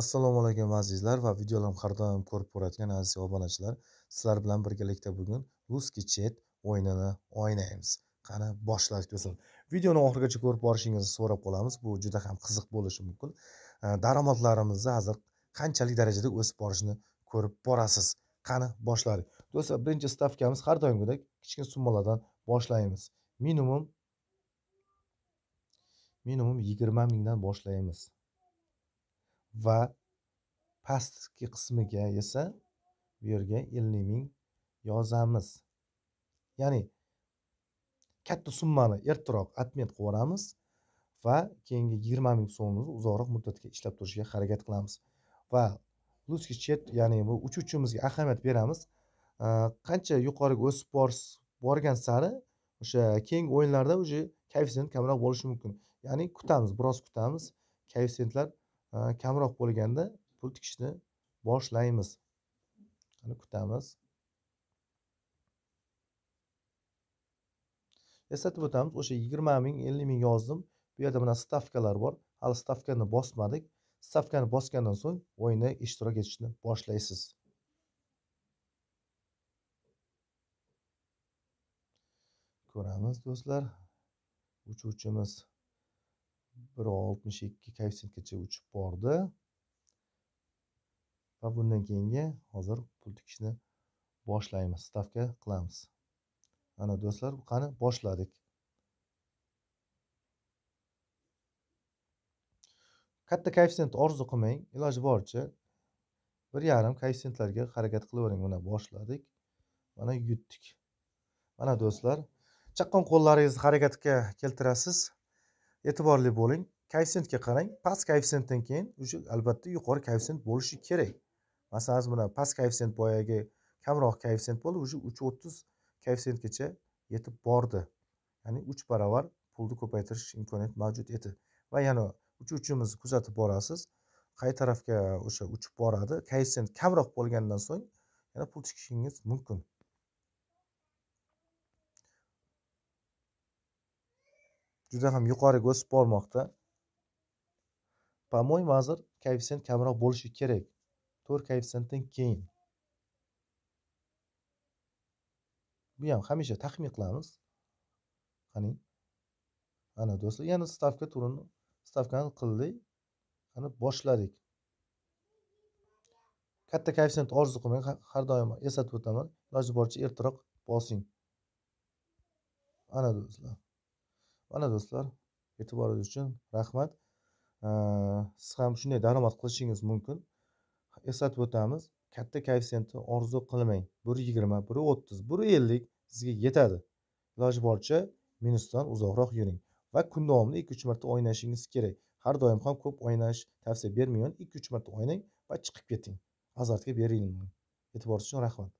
assalomu alaykum azizlar va videolarni har doim ko'rib borayotgan aziz obunachilar sizlar bilan birgalikda bugun ruskiy chet o'yinini o'ynaymiz qani boshladik do'stlar videoni oxirigacha ko'rib borishingizni so'rab qolamiz bu juda ham qiziq bo'lishi mumkin daromadlarimizni hozir qanchalik darajada o'sib borishini ko'rib borasiz qani boshladik do'stlar birinchi stavkamiz har doimgidek kichkina summalardan boshlaymiz minimum minimum yigirma mingdan boshlaymiz va pastki qismiga esa bu yerga ellik ming yozamiz ya'ni katta summani ertaroq отмен qilib yuboramiz va keyingi yigirma ming so'mimizni uzoqroq muddatga ishlab turishga harakat qilamiz va luski chet ya'ni bu uchuvchimizga ahamiyat beramiz qancha yuqoriga o'sib borgan sari o'sha keyingi o'yinlarda уже koeffitsient kamroq bo'lishi mumkin ya'ni kutamiz biroz kutamiz koeffitsientlar kamroq bo'lganda pul tikishni boshlaymiz qani kutamiz eslatib o'tamiz o'sha yigirma ming ellik ming yozdim bu yerda mana stavkalar bor hali stavkani bosmadik stavkani bosgandan so'ng o'yinda ishtirok etishni boshlaysiz ko'ramiz do'stlar uchuvchimiz bir oltmish ikki koeffitsiyentgacha uchib bordi va bundan keyingi hozir pul tikishni boshlaymiz stavka qilamiz ana do'stlar qani boshladik katta koeffitsient orzu qilmang iloji boricha bir yarim koeffitsiyentlarga harakat qilavering mana boshladik mana yutdik mana do'stlar chaqqon qo'llaringizni harakatga keltirasiz e'tiborli bo'ling koeffitsiyentga qarang past koeffitsiyentdan keyin уже albatta yuqori koeffitsiyent bo'lishi kerak masalan mana past koeffitsiyent boyagi kamroq koeffitsiyent bo'ldi уже uch o'ttiz koeffitsiyentgacha yetib bordi ya'ni uch baravar pulni ko'paytirish imkoniyati mavjud edi va yana uch uchimizni kuzatib borasiz qay tarafga o'sha uchib boradi koeffitsiyent kamroq bo'lgandan so'ng yana pul tikishingiz mumkin juda ham yuqoriga o'sib bormoqda по моему hozir koeffitsient kamroq bo'lishi kerak to'rt koeffitsientdan keyin bu ham hamisha taxmin qilamiz qani ana do'stlar yana stavka turini stavkani qildik qani boshladik katta koeffitsient orzu qilmang har doim eslatib o'taman iloji boricha ertaroq bosing ana do'stlar mana do'stlar e'tiboringiz uchun rahmat siz ham shunday daromad qilishingiz mumkin eslatib o'tamiz katta koeffitsientni orzu qilmang bir yigirma bir o'ttiz bir ellik sizga yetadi iloji boricha minusdan uzoqroq yuring va kun davomida ikki uch marta o'ynashingiz kerak har doim ham ko'p o'ynash tavsiya bermayman ikki uch marta o'ynang va chiqib keting azartga berilmang e'tiboringiz uchun rahmat